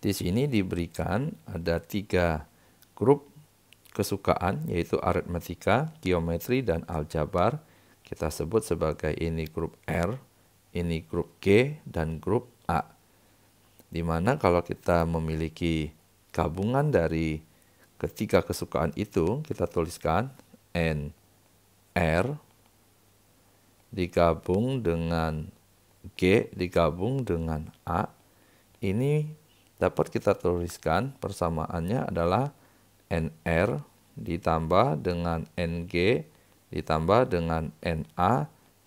Di sini diberikan ada tiga grup kesukaan yaitu aritmetika, geometri, dan aljabar. Kita sebut sebagai ini grup R, ini grup G, dan grup A. Dimana kalau kita memiliki gabungan dari ketiga kesukaan itu, kita tuliskan N R digabung dengan G digabung dengan A. Ini dapat kita tuliskan persamaannya adalah NR ditambah dengan NG ditambah dengan NA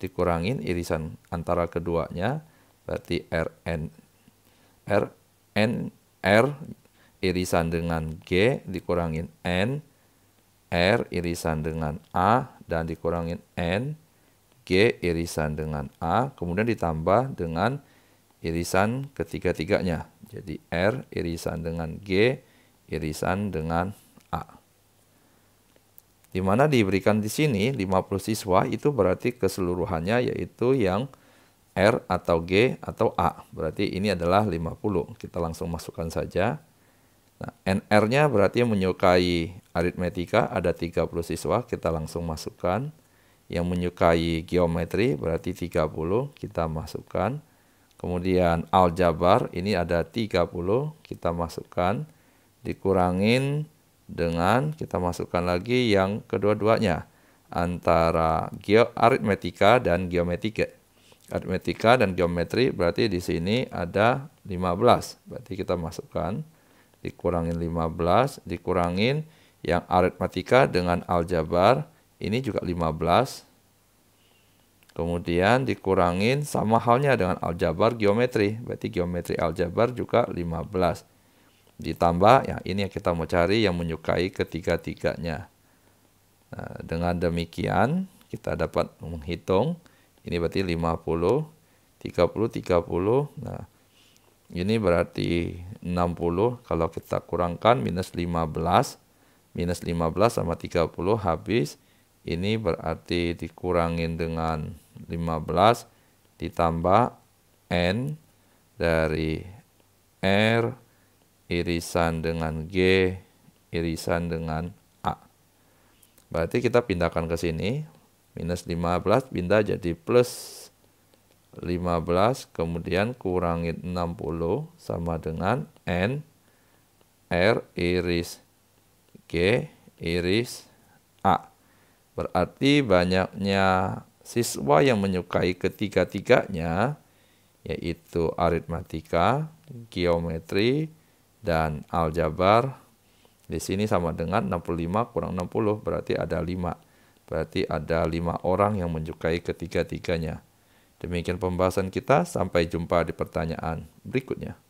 dikurangin irisan antara keduanya berarti RN RN R irisan dengan G dikurangin N R irisan dengan A dan dikurangin N G irisan dengan A kemudian ditambah dengan irisan ketiga-tiganya jadi R irisan dengan G irisan dengan A. Dimana diberikan di sini 50 siswa itu berarti keseluruhannya yaitu yang R atau G atau A. Berarti ini adalah 50. Kita langsung masukkan saja. Nah, NR-nya berarti menyukai aritmetika ada 30 siswa. Kita langsung masukkan yang menyukai geometri berarti 30 kita masukkan Kemudian aljabar ini ada 30 kita masukkan dikurangin dengan kita masukkan lagi yang kedua-duanya antara geo aritmetika dan geometrika. Aritmetika dan geometri berarti di sini ada 15. Berarti kita masukkan dikurangin 15 dikurangin yang aritmetika dengan aljabar ini juga 15 Kemudian dikurangin sama halnya dengan aljabar geometri. Berarti geometri aljabar juga 15. Ditambah yang ini yang kita mau cari yang menyukai ketiga-tiganya. Nah, dengan demikian kita dapat menghitung ini berarti 50 30 30. Nah, ini berarti 60 kalau kita kurangkan minus 15 minus 15 sama 30 habis ini berarti dikurangin dengan 15 ditambah N dari R irisan dengan G irisan dengan A. Berarti kita pindahkan ke sini. Minus 15 pindah jadi plus 15. Kemudian kurangi 60 sama dengan N R iris G iris A. Berarti banyaknya siswa yang menyukai ketiga-tiganya yaitu aritmatika, geometri, dan aljabar. Di sini sama dengan 65 kurang 60 berarti ada 5. Berarti ada 5 orang yang menyukai ketiga-tiganya. Demikian pembahasan kita, sampai jumpa di pertanyaan berikutnya.